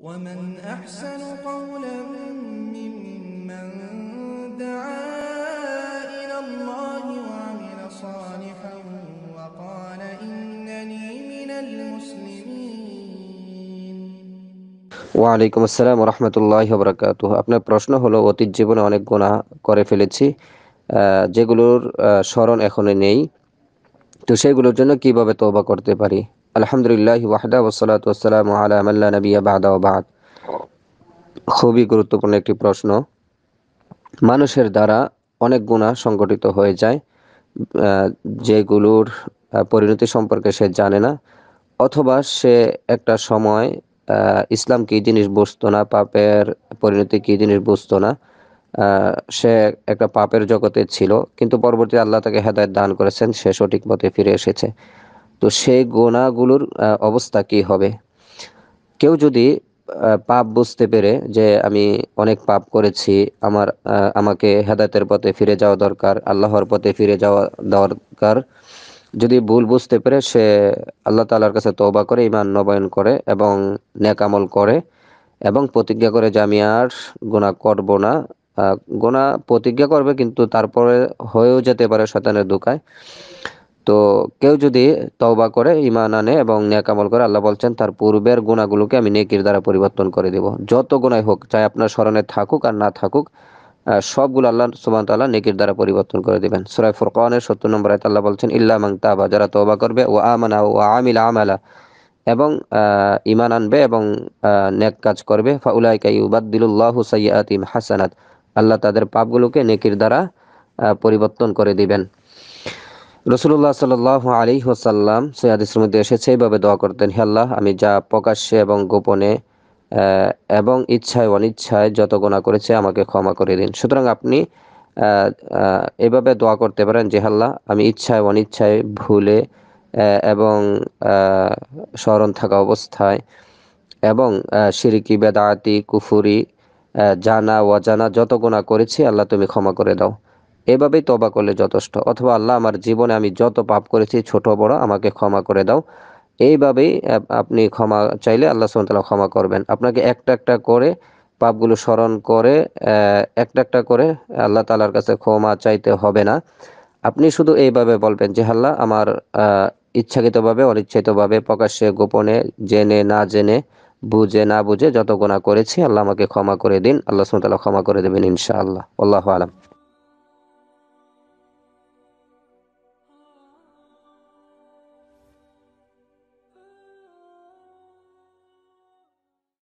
ومن أحسن قولا ممن دعا إلى ওয়ালাইকুম আসসালাম রহমতুল্লাহ বরকাত আপনার প্রশ্ন হলো অতীত জীবনে অনেক গুণা করে ফেলেছি যেগুলোর স্মরণ এখনো নেই তো সেগুলোর জন্য কিভাবে তওবা করতে পারি আলহামদুলিল্লাহ ওয়াহদা ওসলাত ওসালাম আলাম আল্লাহ নবী বাহদা ওবাদ খুবই গুরুত্বপূর্ণ একটি প্রশ্ন মানুষের দ্বারা অনেক গুণা সংগঠিত হয়ে যায় যেগুলোর পরিণতি সম্পর্কে সে জানে না অথবা সে একটা সময় ইসলাম কী জিনিস বুঝতো না পাপের পরিণতি কী জিনিস বুঝতো না সে একটা পাপের জগতে ছিল কিন্তু পরবর্তী আল্লাহ তাকে হেদায়ত দান করেছেন সে সঠিক পথে ফিরে এসেছে তো সেই গোনাগুলোর অবস্থা কি হবে কেউ যদি পাপ বুঝতে পেরে যে আমি অনেক পাপ করেছি আমার আমাকে হেদায়তের পথে ফিরে যাওয়া দরকার আল্লাহর পথে ফিরে যাওয়া দরকার যদি ভুল বুঝতে পেরে সে আল্লাহ তালার কাছে তৌবা করে ইমান নবায়ন করে এবং ন্যাকামল করে এবং প্রতিজ্ঞা করে যে আমি আর গোনা করব না গোনা প্রতিজ্ঞা করবে কিন্তু তারপরে হয়েও যেতে পারে শতানের দোকায় তো কেউ যদি তওবা করে ইমান আনে এবং নেকামল করে আল্লাহ বলছেন তার পূর্বের গুণাগুলোকে আমি নেকির দ্বারা পরিবর্তন করে দেব যত গুণাই হোক চাই আপনার স্মরণে থাকুক আর না থাকুক সবগুলো আল্লাহ সুবান তাল্লাহ নেকির দ্বারা পরিবর্তন করে দেবেন সুরাই ফুরকানের সত্তর নম্বর আয়ত আল্লাহ বলছেন ইল্লা তাবা যারা তওবা করবে ও আমানা ও আমিল আমালা এবং ইমান আনবে এবং নেক কাজ করবে ফাউলাইকা ইউবাদ্দিলুল্লাহ সাইয়াতিম হাসানাত আল্লাহ তাদের পাপগুলোকে নেকির দ্বারা পরিবর্তন করে দিবেন রসুল্লাহ সাল আলী হোসাল্লাম সৈয়াদিসের মধ্যে এসেছে এইভাবে দোয়া করতেন হেল্লাহ আমি যা প্রকাশ্যে এবং গোপনে এবং ইচ্ছায় অনিচ্ছায় যত গোনা করেছে আমাকে ক্ষমা করে দিন সুতরাং আপনি এভাবে দোয়া করতে পারেন যে আল্লাহ আমি ইচ্ছায় অনিচ্ছায় ভুলে এবং স্মরণ থাকা অবস্থায় এবং সিরিকি বেদাতি কুফুরি জানা অজানা যত গোনা করেছি আল্লাহ তুমি ক্ষমা করে দাও এভাবেই তবা করলে যথেষ্ট অথবা আল্লাহ আমার জীবনে আমি যত পাপ করেছি ছোট বড় আমাকে ক্ষমা করে দাও এইভাবেই আপনি ক্ষমা চাইলে আল্লাহ সুমতাল্লাহ ক্ষমা করবেন আপনাকে একটা একটা করে পাপগুলো স্মরণ করে একটা একটা করে আল্লাহ তালার কাছে ক্ষমা চাইতে হবে না আপনি শুধু এইভাবে বলবেন যে আল্লাহ আমার ইচ্ছাকৃতভাবে অনিচ্ছাকৃতভাবে প্রকাশ্যে গোপনে জেনে না জেনে বুঝে না বুঝে যত গোনা করেছি আল্লাহ আমাকে ক্ষমা করে দিন আল্লাহ সুমতাল্লাহ ক্ষমা করে দেবেন ইনশাআল্লাহ আল্লাহ আলম